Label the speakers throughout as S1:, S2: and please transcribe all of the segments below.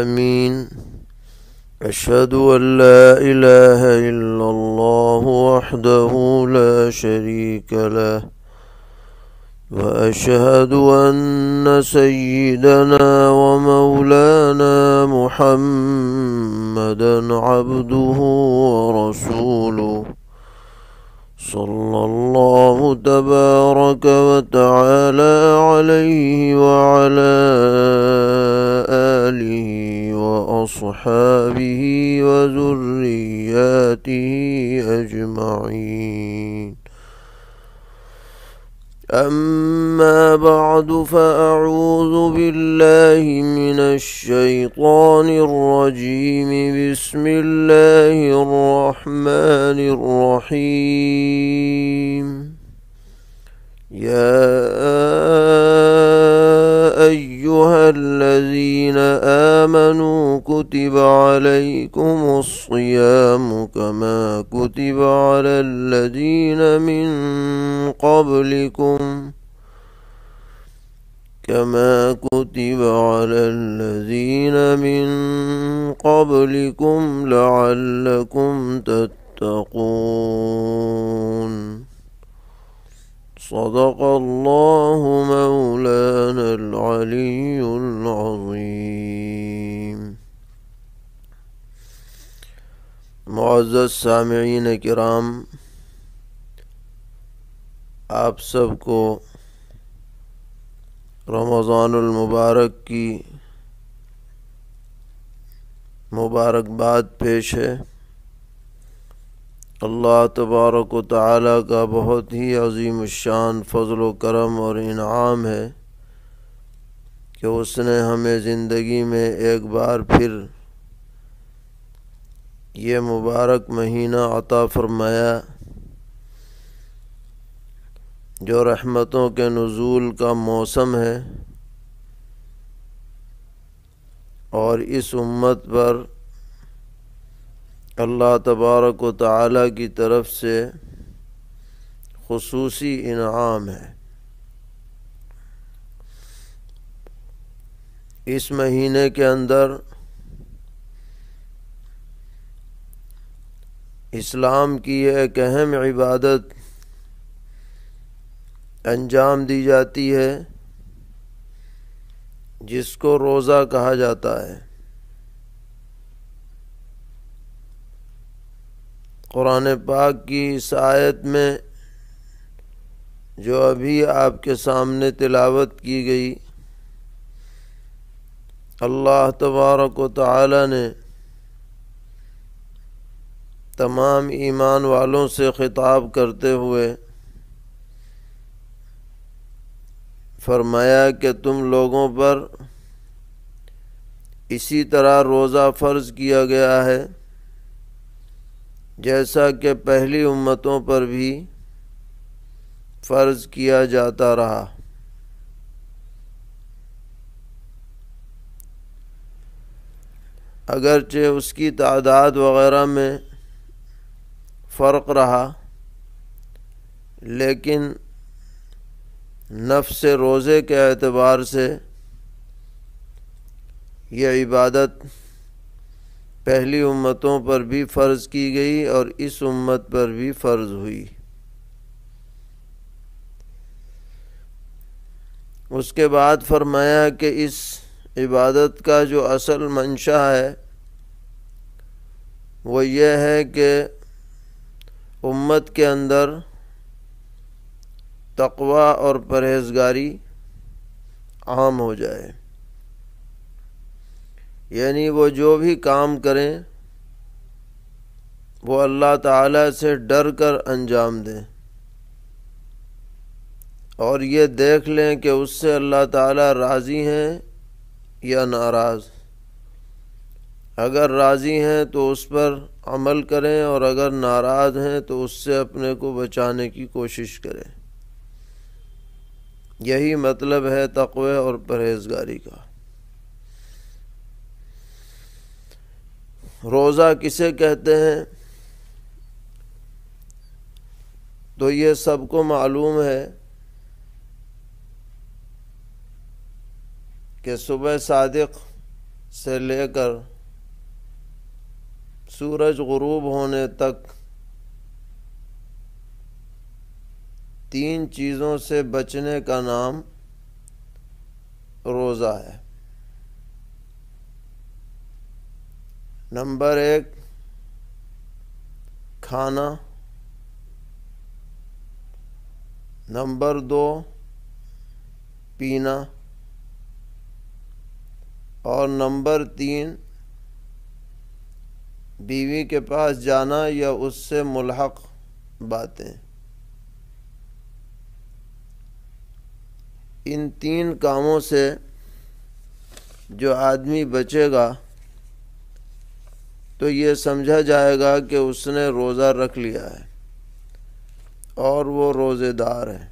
S1: آمين أشهد أن لا إله إلا الله وحده لا شريك له وأشهد أن سيدنا ومولانا محمدا عبده ورسوله صلى الله تبارك وتعالى عليه وعلى آله وأصحابه وذرياته أجمعين أما بعد فأعوذ بالله من الشيطان الرجيم بسم الله الرحمن الرحيم يا أيها الذين آمنوا آمنوا كتب عليكم الصيام كما كتب على الذين من قبلكم كما كتب على الذين من قبلكم لعلكم تتقون صدق الله مولانا العلي العظيم معزز السامعين الكرام آپ سب کو رمضان المبارک کی مبارکباد پیش ہے اللہ تبارک و تعالیٰ کا بہت ہی عظیم الشان فضل و کرم اور انعام ہے کہ اس نے ہمیں زندگی میں ایک بار پھر یہ مبارک مہینہ عطا فرمایا جو رحمتوں کے نزول کا موسم ہے اور اس امت پر اللہ تبارک و تعالی کی طرف سے خصوصی انعام ہے اس مہینے کے اندر اسلام کی ایک اہم عبادت انجام دی جاتی ہے جس کو روزہ کہا جاتا ہے قرآن پاک کی اس آیت میں جو ابھی آپ کے سامنے تلاوت کی گئی اللہ تبارک و تعالی نے تمام ایمان والوں سے خطاب کرتے ہوئے فرمایا کہ تم لوگوں پر اسی طرح روزہ فرض کیا گیا ہے جیسا کہ پہلی امتوں پر بھی فرض کیا جاتا رہا اگرچہ اس کی تعداد وغیرہ میں فرق رہا لیکن نفس روزے کے اعتبار سے یہ عبادت پہلی امتوں پر بھی فرض کی گئی اور اس امت پر بھی فرض ہوئی اس کے بعد فرمایا کہ اس عبادت کا جو اصل منشا ہے وہ یہ ہے کہ امت کے اندر تقوی اور پرہیزگاری عام ہو جائے یعنی وہ جو بھی کام کریں وہ اللہ تعالیٰ سے ڈر کر انجام دیں اور یہ دیکھ لیں کہ اس سے اللہ تعالیٰ راضی ہیں یا ناراض اگر راضی ہیں تو اس پر عمل کریں اور اگر ناراض ہیں تو اس سے اپنے کو بچانے کی کوشش کریں یہی مطلب ہے تقوی اور پرہیزگاری کا روزہ کسے کہتے ہیں تو یہ سب کو معلوم ہے کہ صبح صادق سے لے کر سورج غروب ہونے تک تین چیزوں سے بچنے کا نام روزہ ہے نمبر ایک کھانا نمبر دو پینا اور نمبر تین بیوی کے پاس جانا یا اس سے ملحق باتیں ان تین کاموں سے جو آدمی بچے گا تو یہ سمجھا جائے گا کہ اس نے روزہ رکھ لیا ہے اور وہ روزے دار ہے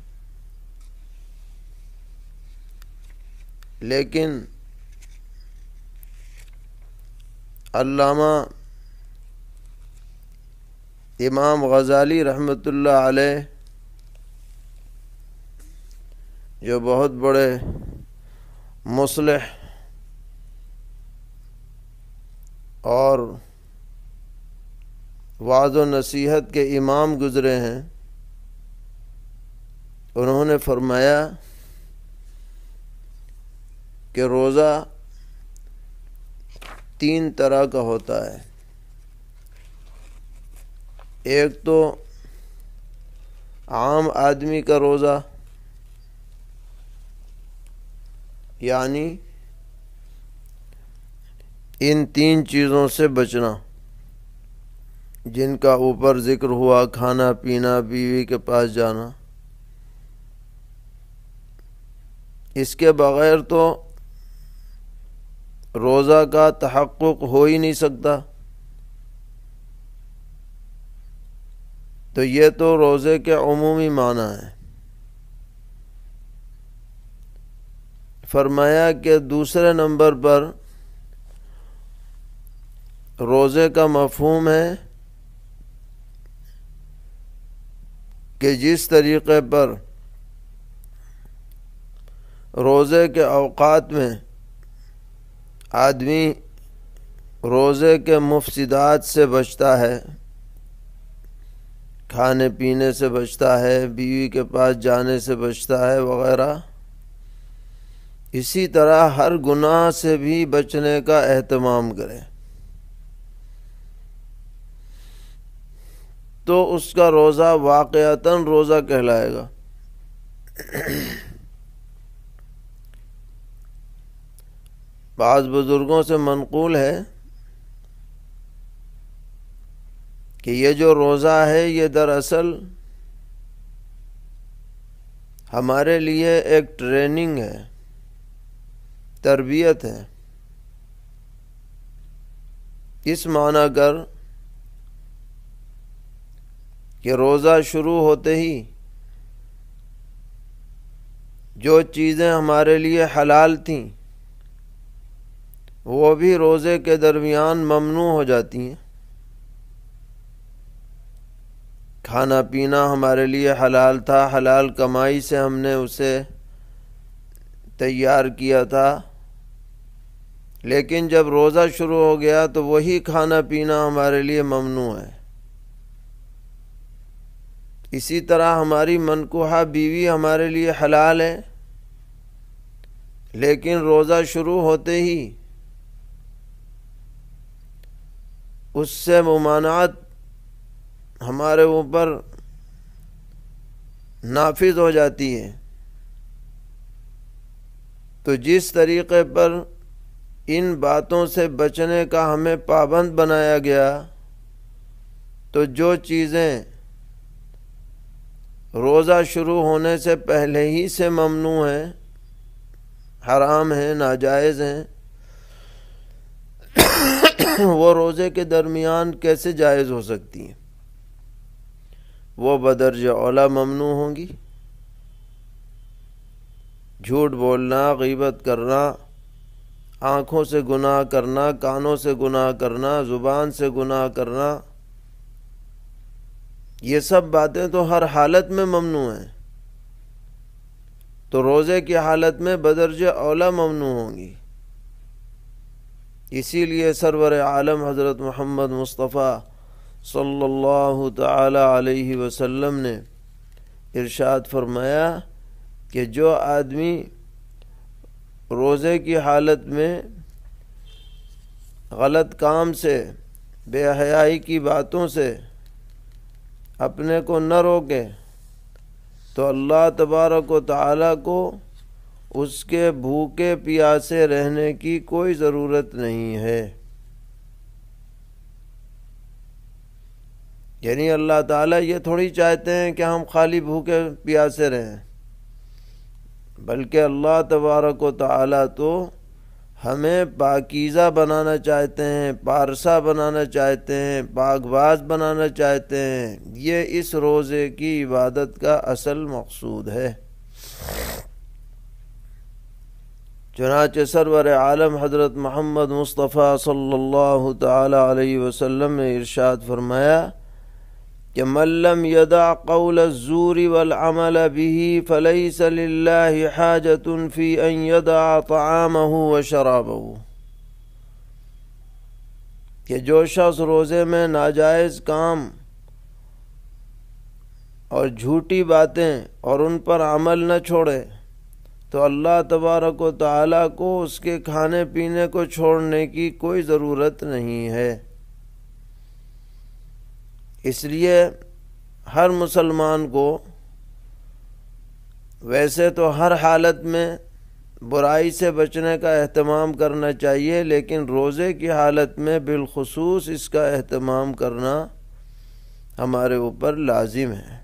S1: لیکن علامہ امام غزالی رحمۃ اللہ علیہ جو بہت بڑے مصلح اور واض و نصیحت کے امام گزرے ہیں انہوں نے فرمایا کہ روزہ تین طرح کا ہوتا ہے ایک تو عام آدمی کا روزہ یعنی ان تین چیزوں سے بچنا جن کا اوپر ذکر ہوا کھانا پینا بیوی کے پاس جانا اس کے بغیر تو روزہ کا تحقق ہو ہی نہیں سکتا تو یہ تو روزے کے عمومی معنی ہے فرمایا کہ دوسرے نمبر پر روزے کا مفہوم ہے کہ جس طریقے پر روزے کے اوقات میں آدمی روزے کے مفسدات سے بچتا ہے کھانے پینے سے بچتا ہے بیوی کے پاس جانے سے بچتا ہے وغیرہ اسی طرح ہر گناہ سے بھی بچنے کا اہتمام کریں تو اس کا روزہ واقعتاً روزہ کہلائے گا بعض بزرگوں سے منقول ہے کہ یہ جو روزہ ہے یہ دراصل ہمارے لیے ایک ٹریننگ ہے تربیت ہے اس معنی کر کہ روزہ شروع ہوتے ہی جو چیزیں ہمارے لیے حلال تھیں وہ بھی روزے کے درمیان ممنوع ہو جاتی ہیں کھانا پینا ہمارے لیے حلال تھا حلال کمائی سے ہم نے اسے تیار کیا تھا لیکن جب روزہ شروع ہو گیا تو وہی کھانا پینا ہمارے لیے ممنوع ہے اسی طرح ہماری منقوع بیوی ہمارے لیے حلال ہے لیکن روزہ شروع ہوتے ہی اس سے ممانعت ہمارے اوپر نافذ ہو جاتی ہے تو جس طریقے پر ان باتوں سے بچنے کا ہمیں پابند بنایا گیا تو جو چیزیں روزہ شروع ہونے سے پہلے ہی سے ممنوع ہیں حرام ہیں ناجائز ہیں وہ روزے کے درمیان کیسے جائز ہو سکتی ہیں وہ بدرج اولا ممنوع ہوں گی جھوٹ بولنا غیبت کرنا آنکھوں سے گناہ کرنا کانوں سے گناہ کرنا زبان سے گناہ کرنا یہ سب باتیں تو ہر حالت میں ممنوع ہیں تو روزے کی حالت میں بدرج اولا ممنوع ہوں گی اسی لیے سرور عالم حضرت محمد مصطفیٰ صلی اللہ تعالی علیہ وسلم نے ارشاد فرمایا کہ جو آدمی روزے کی حالت میں غلط کام سے بے حیائی کی باتوں سے اپنے کو نہ روکے تو اللہ تبارک و تعالیٰ کو اس کے بھوکے پیاسے رہنے کی کوئی ضرورت نہیں ہے یعنی اللہ تعالیٰ یہ تھوڑی چاہتے ہیں کہ ہم خالی بھوکے پیاسے رہیں بلکہ اللہ تبارک و تعالیٰ تو ہمیں پاکیزہ بنانا چاہتے ہیں پارسا بنانا چاہتے ہیں پاگ باز بنانا چاہتے ہیں یہ اس روزے کی عبادت کا اصل مقصود ہے چنانچہ سرور عالم حضرت محمد مصطفیٰ صلی اللہ تعالی علیہ وسلم نے ارشاد فرمایا کہ ملم یدا قول ذوری بھی فلئی صلی اللہ حاجتنفی یدا ہو و شراب کہ جو شخص روزے میں ناجائز کام اور جھوٹی باتیں اور ان پر عمل نہ چھوڑے تو اللہ تبارک و تعالیٰ کو اس کے کھانے پینے کو چھوڑنے کی کوئی ضرورت نہیں ہے اس لیے ہر مسلمان کو ویسے تو ہر حالت میں برائی سے بچنے کا اہتمام کرنا چاہیے لیکن روزے کی حالت میں بالخصوص اس کا اہتمام کرنا ہمارے اوپر لازم ہے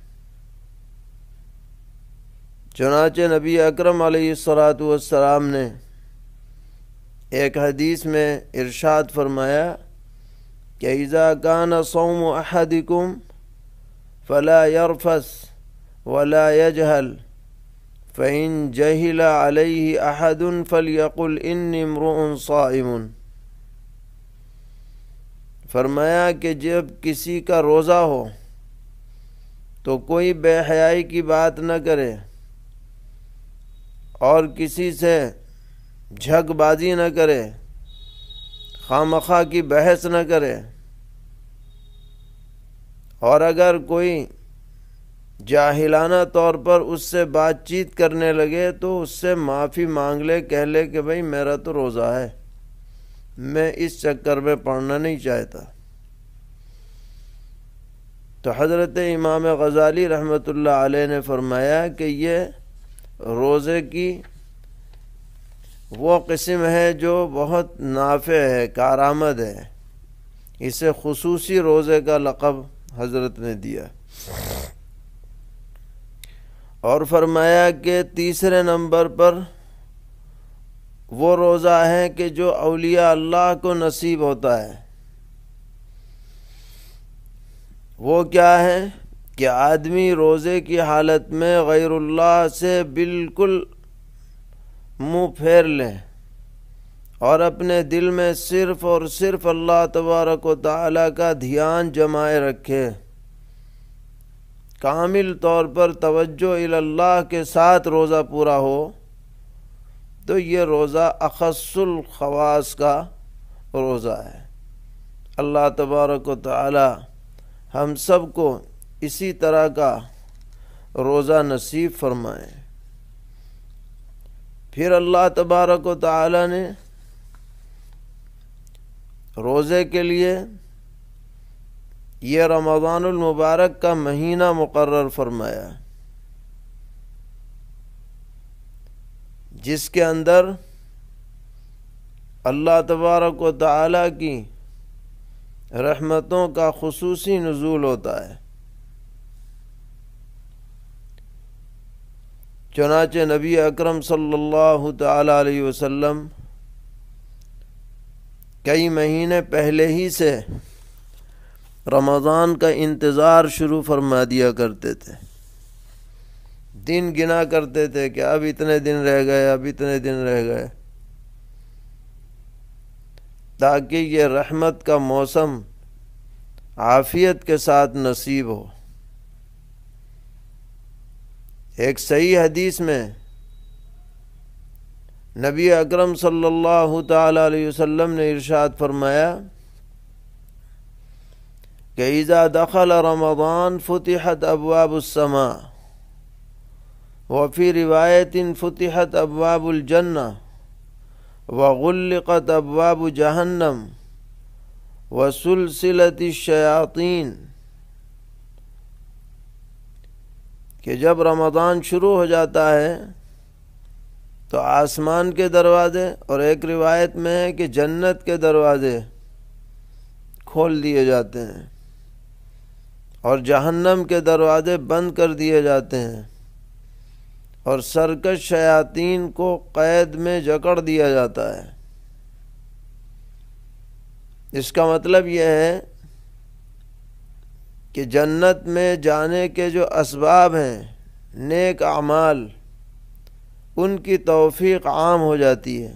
S1: چنانچہ نبی اکرم علیہ السلاط والسلام نے ایک حدیث میں ارشاد فرمایا اذا کان سوم و احدم فلاح یارفس ولا اجہل فعن جہلا علیہ احد الفلیق صائم فرمایا کہ جب کسی کا روزہ ہو تو کوئی بے حیائی کی بات نہ کرے اور کسی سے جھگ بازی نہ کرے خامخواہ کی بحث نہ کرے اور اگر کوئی جاہلانہ طور پر اس سے بات چیت کرنے لگے تو اس سے معافی مانگ لے کہہ لے کہ بھائی میرا تو روزہ ہے میں اس چکر میں پڑھنا نہیں چاہتا تو حضرت امام غزالی رحمۃ اللہ علیہ نے فرمایا کہ یہ روزے کی وہ قسم ہے جو بہت نافع ہے کارآمد ہے اسے خصوصی روزے کا لقب حضرت نے دیا اور فرمایا کہ تیسرے نمبر پر وہ روزہ ہے کہ جو اولیاء اللہ کو نصیب ہوتا ہے وہ کیا ہے کہ آدمی روزے کی حالت میں غیر اللہ سے بالکل منہ پھیر لیں اور اپنے دل میں صرف اور صرف اللہ تبارک و تعالیٰ کا دھیان جمائے رکھے کامل طور پر توجہ اللہ کے ساتھ روزہ پورا ہو تو یہ روزہ اخص الخواص کا روزہ ہے اللہ تبارک و تعالی ہم سب کو اسی طرح کا روزہ نصیب فرمائیں پھر اللہ تبارک و تعالی نے روزے کے لیے یہ رمضان المبارک کا مہینہ مقرر فرمایا جس کے اندر اللہ تبارک و تعالی کی رحمتوں کا خصوصی نزول ہوتا ہے چنانچہ نبی اکرم صلی اللہ تعالیٰ علیہ وسلم کئی مہینے پہلے ہی سے رمضان کا انتظار شروع فرما دیا کرتے تھے دن گنا کرتے تھے کہ اب اتنے دن رہ گئے اب اتنے دن رہ گئے تاکہ یہ رحمت کا موسم عافیت کے ساتھ نصیب ہو ایک صحیح حدیث میں نبی اکرم صلی اللہ تعالیٰ علیہ وسلم نے ارشاد فرمایا کہ اذا دخل رمضان فتحت ابواب السماء وفی روایت فتحت ابواب الجنہ وغلقت ابواب جہنم وسلسلت الشیاطین کہ جب رمضان شروع ہو جاتا ہے تو آسمان کے دروازے اور ایک روایت میں ہے کہ جنت کے دروازے کھول دیے جاتے ہیں اور جہنم کے دروازے بند کر دیے جاتے ہیں اور سرکش شیاطین کو قید میں جکڑ دیا جاتا ہے اس کا مطلب یہ ہے کہ جنت میں جانے کے جو اسباب ہیں نیک اعمال ان کی توفیق عام ہو جاتی ہے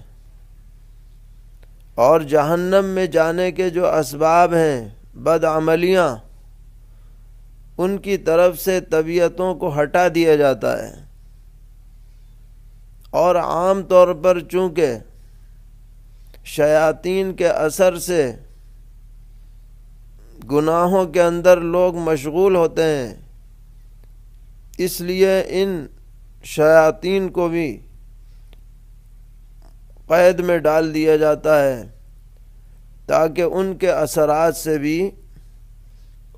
S1: اور جہنم میں جانے کے جو اسباب ہیں بدعملیاں ان کی طرف سے طبیعتوں کو ہٹا دیا جاتا ہے اور عام طور پر چونکہ شیاطین کے اثر سے گناہوں کے اندر لوگ مشغول ہوتے ہیں اس لیے ان شیاطین کو بھی قید میں ڈال دیا جاتا ہے تاکہ ان کے اثرات سے بھی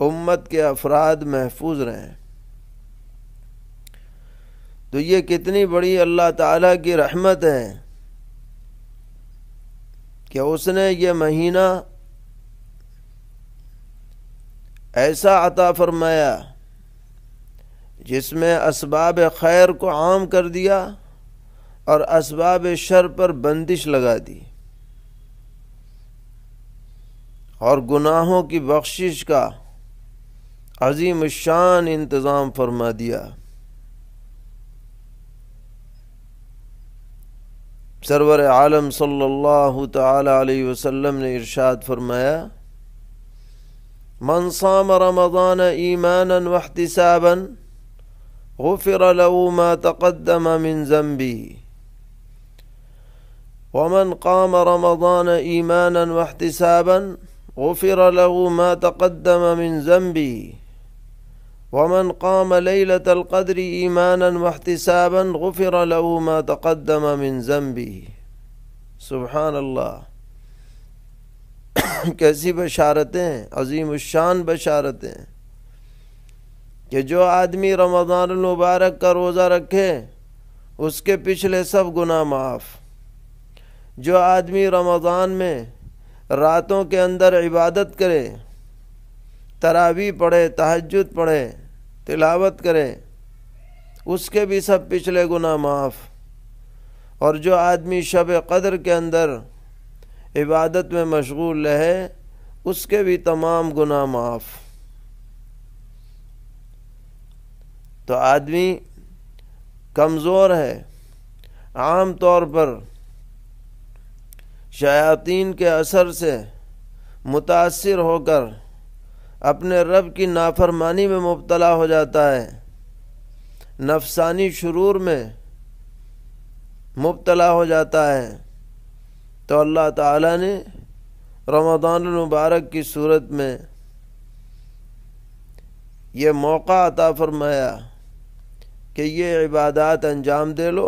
S1: امت کے افراد محفوظ رہیں تو یہ کتنی بڑی اللہ تعالیٰ کی رحمت ہے کہ اس نے یہ مہینہ ایسا عطا فرمایا جس میں اسباب خیر کو عام کر دیا اور اسباب شر پر بندش لگا دی اور گناہوں کی بخشش کا عظیم الشان انتظام فرما دیا سرور عالم صلی اللہ تعالی علیہ وسلم نے ارشاد فرمایا من صام رمضان إيمانا واحتسابا غفر له ما تقدم من ذنبه ومن قام رمضان إيمانا واحتسابا غفر له ما تقدم من ذنبه ومن قام ليلة القدر إيمانا واحتسابا غفر له ما تقدم من ذنبه سبحان الله کیسی بشارتیں عظیم الشان بشارتیں کہ جو آدمی رمضان المبارک کا روزہ رکھے اس کے پچھلے سب گناہ معاف جو آدمی رمضان میں راتوں کے اندر عبادت کرے تراوی پڑھے تحجد پڑھے تلاوت کرے اس کے بھی سب پچھلے گناہ معاف اور جو آدمی شب قدر کے اندر عبادت میں مشغول رہے اس کے بھی تمام گناہ معاف تو آدمی کمزور ہے عام طور پر شیاطین کے اثر سے متاثر ہو کر اپنے رب کی نافرمانی میں مبتلا ہو جاتا ہے نفسانی شرور میں مبتلا ہو جاتا ہے تو اللہ تعالیٰ نے رمضان المبارک کی صورت میں یہ موقع عطا فرمایا کہ یہ عبادات انجام دے لو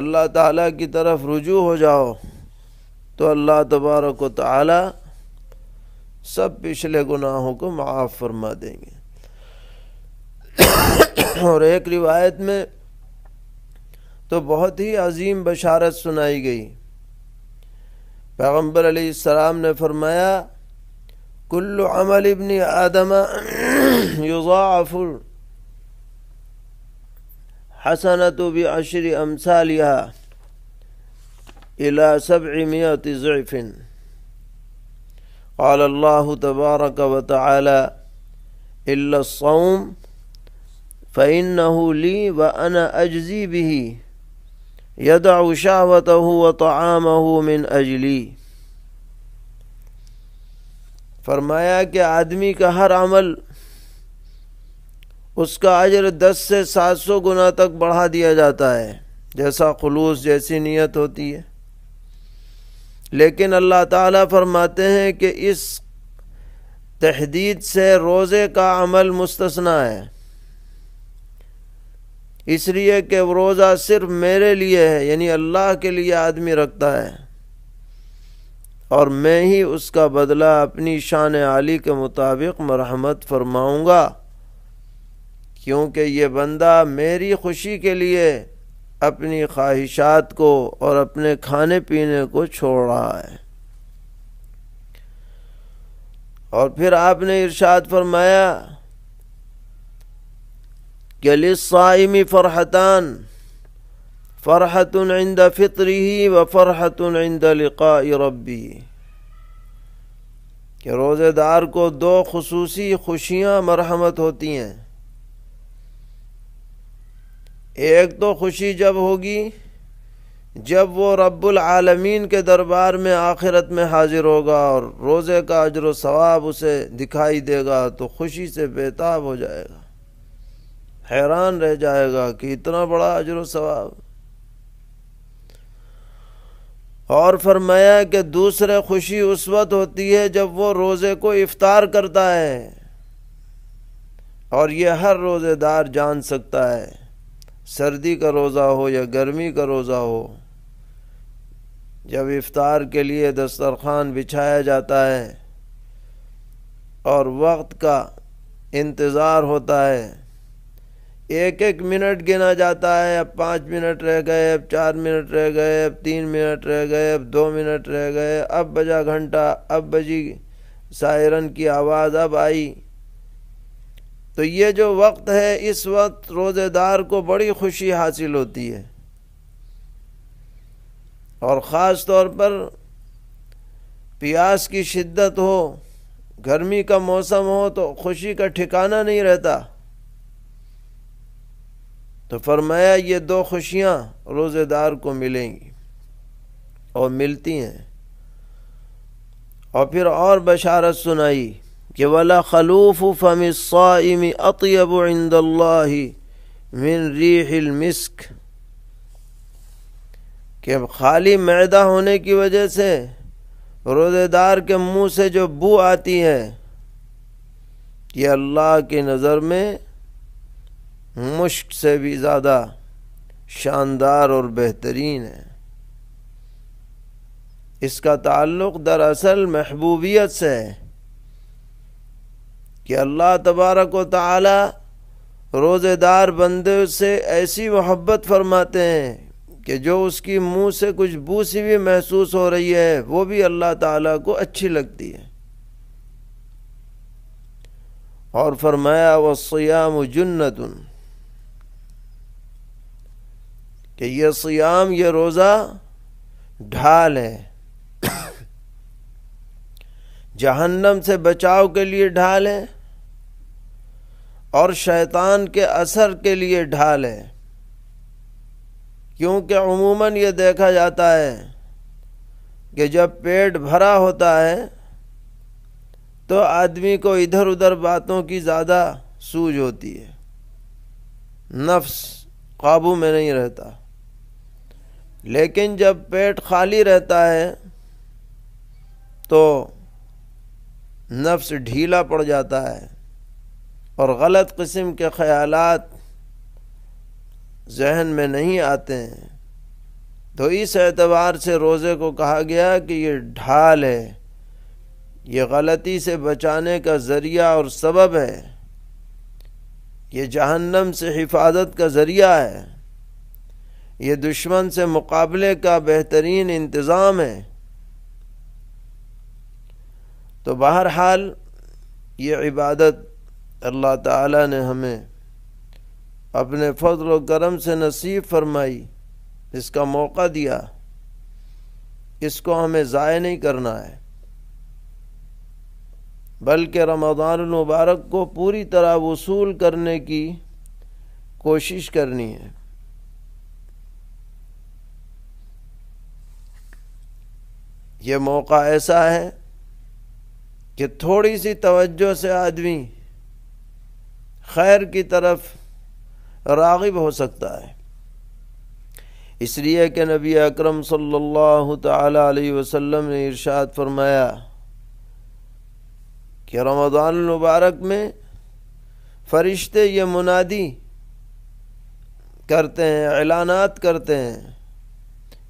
S1: اللہ تعالیٰ کی طرف رجوع ہو جاؤ تو اللہ تبارک و تعالیٰ سب پچھلے گناہوں کو معاف فرما دیں گے اور ایک روایت میں تو بہت ہی عظیم بشارت سنائی گئی پیغمبر علیہ السلام نے فرمایا کل عمل ابن آدم عدم یوزاف الحسن تو بشری امسالیہ ضعف قال الله تبارك وتعالى و الصوم فعن لي ان اجزی به یدع وطہ وطعامه من اجلی فرمایا کہ آدمی کا ہر عمل اس کا اجر دس سے سات سو گنا تک بڑھا دیا جاتا ہے جیسا خلوص جیسی نیت ہوتی ہے لیکن اللہ تعالیٰ فرماتے ہیں کہ اس تحدید سے روزے کا عمل مستثنا ہے اس لیے وہ روزہ صرف میرے لیے ہے یعنی اللہ کے لیے آدمی رکھتا ہے اور میں ہی اس کا بدلہ اپنی شان عالی کے مطابق مرحمت فرماؤں گا کیونکہ یہ بندہ میری خوشی کے لیے اپنی خواہشات کو اور اپنے کھانے پینے کو چھوڑ رہا ہے اور پھر آپ نے ارشاد فرمایا کہ للصائم فرحت فرحت عند فطره و فرحت عند لقاء ربی کہ روزے دار کو دو خصوصی خوشیاں مرحمت ہوتی ہیں ایک تو خوشی جب ہوگی جب وہ رب العالمین کے دربار میں آخرت میں حاضر ہوگا اور روزے کا اجر و ثواب اسے دکھائی دے گا تو خوشی سے بےتاب ہو جائے گا حیران رہ جائے گا کہ اتنا بڑا عجر و ثواب اور فرمایا کہ دوسرے خوشی اس وقت ہوتی ہے جب وہ روزے کو افطار کرتا ہے اور یہ ہر روزے دار جان سکتا ہے سردی کا روزہ ہو یا گرمی کا روزہ ہو جب افطار کے لیے دسترخوان بچھایا جاتا ہے اور وقت کا انتظار ہوتا ہے ایک ایک منٹ گنا جاتا ہے اب پانچ منٹ رہ گئے اب چار منٹ رہ گئے اب تین منٹ رہ گئے اب دو منٹ رہ گئے اب بجا گھنٹہ اب بجی سائرن کی آواز اب آئی تو یہ جو وقت ہے اس وقت روزہ دار کو بڑی خوشی حاصل ہوتی ہے اور خاص طور پر پیاس کی شدت ہو گرمی کا موسم ہو تو خوشی کا ٹھکانہ نہیں رہتا تو فرمایا یہ دو خوشیاں روزے دار کو ملیں گی اور ملتی ہیں اور پھر اور بشارت سنائی کہ ولا خلوف فم فم اطیب عند اللہ کہ خالی معدہ ہونے کی وجہ سے روزے دار کے منہ سے جو بو آتی ہے یہ اللہ کی نظر میں مشق سے بھی زیادہ شاندار اور بہترین ہے اس کا تعلق دراصل محبوبیت سے ہے کہ اللہ تبارک و تعالی روزے دار بندے سے ایسی محبت فرماتے ہیں کہ جو اس کی منہ سے کچھ بوسی بھی محسوس ہو رہی ہے وہ بھی اللہ تعالیٰ کو اچھی لگتی ہے اور فرمایا وسیام جنتن کہ یہ صیام یہ روزہ ڈھال ہے جہنم سے بچاؤ کے لیے ڈھال ہے اور شیطان کے اثر کے لیے ڈھال ہے کیونکہ عموماً یہ دیکھا جاتا ہے کہ جب پیٹ بھرا ہوتا ہے تو آدمی کو ادھر ادھر باتوں کی زیادہ سوج ہوتی ہے نفس قابو میں نہیں رہتا لیکن جب پیٹ خالی رہتا ہے تو نفس ڈھیلا پڑ جاتا ہے اور غلط قسم کے خیالات ذہن میں نہیں آتے ہیں تو اس اعتبار سے روزے کو کہا گیا کہ یہ ڈھال ہے یہ غلطی سے بچانے کا ذریعہ اور سبب ہے یہ جہنم سے حفاظت کا ذریعہ ہے یہ دشمن سے مقابلے کا بہترین انتظام ہے تو بہرحال یہ عبادت اللہ تعالیٰ نے ہمیں اپنے فضل و کرم سے نصیب فرمائی اس کا موقع دیا اس کو ہمیں ضائع نہیں کرنا ہے بلکہ رمضان المبارک کو پوری طرح وصول کرنے کی کوشش کرنی ہے یہ موقع ایسا ہے کہ تھوڑی سی توجہ سے آدمی خیر کی طرف راغب ہو سکتا ہے اس لیے کہ نبی اکرم صلی اللہ تعالی علیہ وسلم نے ارشاد فرمایا کہ رمضان المبارک میں فرشتے یہ منادی کرتے ہیں اعلانات کرتے ہیں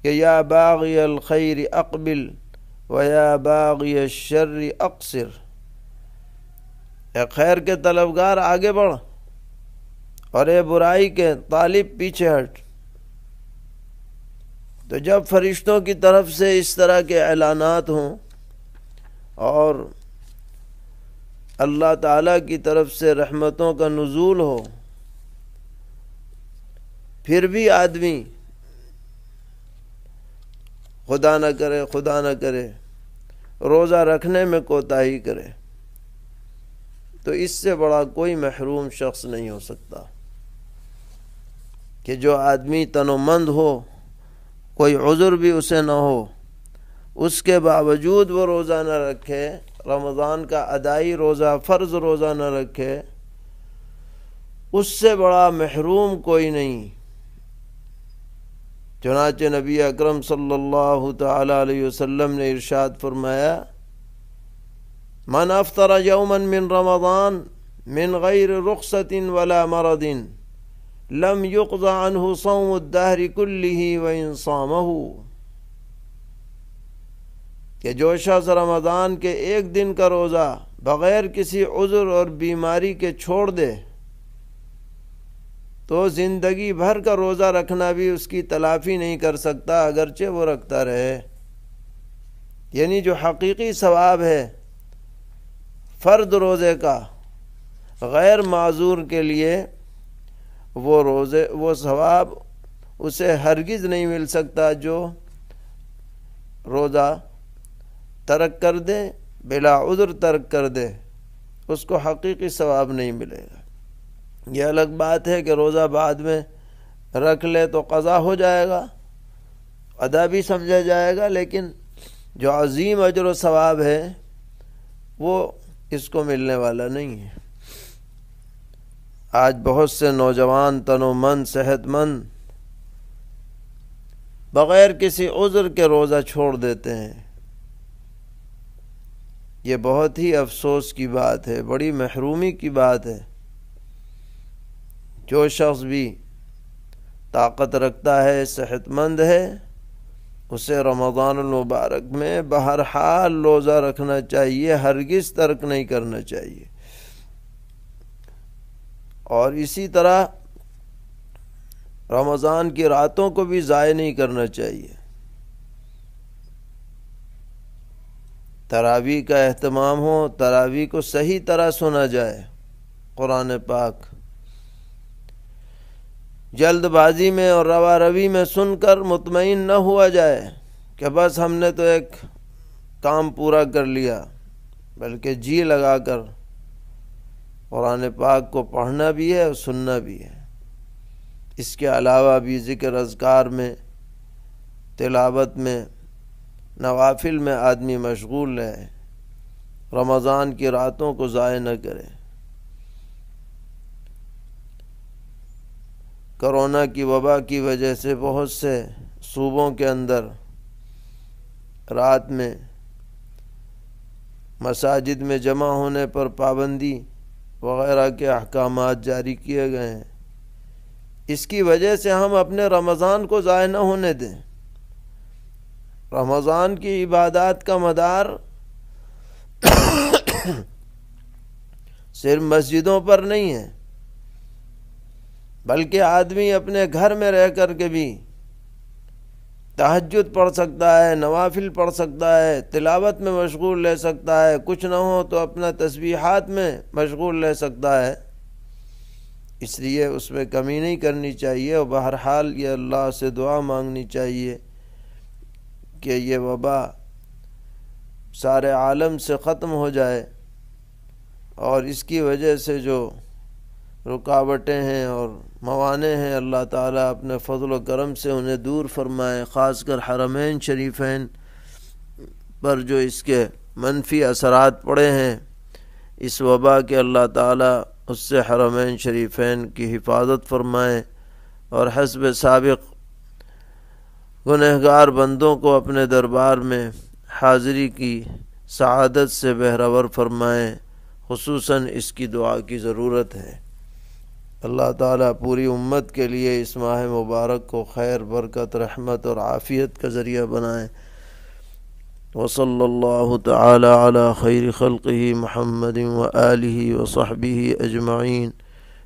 S1: کہ یا باغی الخیر اقبل ویا باغی الشر شر اے خیر کے طلبگار آگے بڑھ اور اے برائی کے طالب پیچھے ہٹ تو جب فرشتوں کی طرف سے اس طرح کے اعلانات ہوں اور اللہ تعالیٰ کی طرف سے رحمتوں کا نزول ہو پھر بھی آدمی خدا نہ کرے خدا نہ کرے روزہ رکھنے میں کوتاہی کرے تو اس سے بڑا کوئی محروم شخص نہیں ہو سکتا کہ جو آدمی تن و مند ہو کوئی عذر بھی اسے نہ ہو اس کے باوجود وہ روزہ نہ رکھے رمضان کا ادائی روزہ فرض روزہ نہ رکھے اس سے بڑا محروم کوئی نہیں چنانچہ نبی اکرم صلی اللہ تعالیٰ علیہ وسلم نے ارشاد فرمایا من افطر یوما من رمضان من غیر رخصت ولا مرض لم یقا عنه صوم الدهر كله ہی صامه کہ جو شخص رمضان کے ایک دن کا روزہ بغیر کسی عذر اور بیماری کے چھوڑ دے تو زندگی بھر کا روزہ رکھنا بھی اس کی تلافی نہیں کر سکتا اگرچہ وہ رکھتا رہے یعنی جو حقیقی ثواب ہے فرد روزے کا غیر معذور کے لیے وہ روزے وہ ثواب اسے ہرگز نہیں مل سکتا جو روزہ ترک کر دے بلا عذر ترک کر دے اس کو حقیقی ثواب نہیں ملے گا یہ الگ بات ہے کہ روزہ بعد میں رکھ لے تو قضا ہو جائے گا ادا بھی سمجھا جائے گا لیکن جو عظیم اجر و ثواب ہے وہ اس کو ملنے والا نہیں ہے آج بہت سے نوجوان تن و من صحت مند بغیر کسی عذر کے روزہ چھوڑ دیتے ہیں یہ بہت ہی افسوس کی بات ہے بڑی محرومی کی بات ہے جو شخص بھی طاقت رکھتا ہے صحت مند ہے اسے رمضان المبارک میں بہرحال روزہ رکھنا چاہیے ہرگز ترک نہیں کرنا چاہیے اور اسی طرح رمضان کی راتوں کو بھی ضائع نہیں کرنا چاہیے تراویح کا اہتمام ہو تراوی کو صحیح طرح سنا جائے قرآن پاک جلد بازی میں اور روا روی میں سن کر مطمئن نہ ہوا جائے کہ بس ہم نے تو ایک کام پورا کر لیا بلکہ جی لگا کر قرآن پاک کو پڑھنا بھی ہے اور سننا بھی ہے اس کے علاوہ بھی ذکر اذکار میں تلاوت میں نوافل میں آدمی مشغول رہے رمضان کی راتوں کو ضائع نہ کرے کرونا کی وبا کی وجہ سے بہت سے صوبوں کے اندر رات میں مساجد میں جمع ہونے پر پابندی وغیرہ کے احکامات جاری کیے گئے ہیں اس کی وجہ سے ہم اپنے رمضان کو ضائع نہ ہونے دیں رمضان کی عبادات کا مدار صرف مسجدوں پر نہیں ہے بلکہ آدمی اپنے گھر میں رہ کر کے بھی تحجد پڑھ سکتا ہے نوافل پڑھ سکتا ہے تلاوت میں مشغول لے سکتا ہے کچھ نہ ہو تو اپنا تسبیحات میں مشغول لے سکتا ہے اس لیے اس میں کمی نہیں کرنی چاہیے اور بہرحال یہ اللہ سے دعا مانگنی چاہیے کہ یہ وبا سارے عالم سے ختم ہو جائے اور اس کی وجہ سے جو رکاوٹیں ہیں اور موانع ہیں اللہ تعالیٰ اپنے فضل و کرم سے انہیں دور فرمائیں خاص کر حرمین شریفین پر جو اس کے منفی اثرات پڑے ہیں اس وبا کے اللہ تعالیٰ اس سے حرمین شریفین کی حفاظت فرمائیں اور حسب سابق گنہگار بندوں کو اپنے دربار میں حاضری کی سعادت سے بہرور فرمائیں خصوصاً اس کی دعا کی ضرورت ہے اللہ تعالیٰ پوری امت کے لیے اس ماہ مبارک کو خیر برکت رحمت اور عافیت کا ذریعہ بنائیں وصل اللہ تعالیٰ على خیر خلقه محمد وآلہ وصحبه اجمعین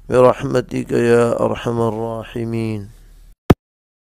S1: برحمتك يا ارحم الراحمين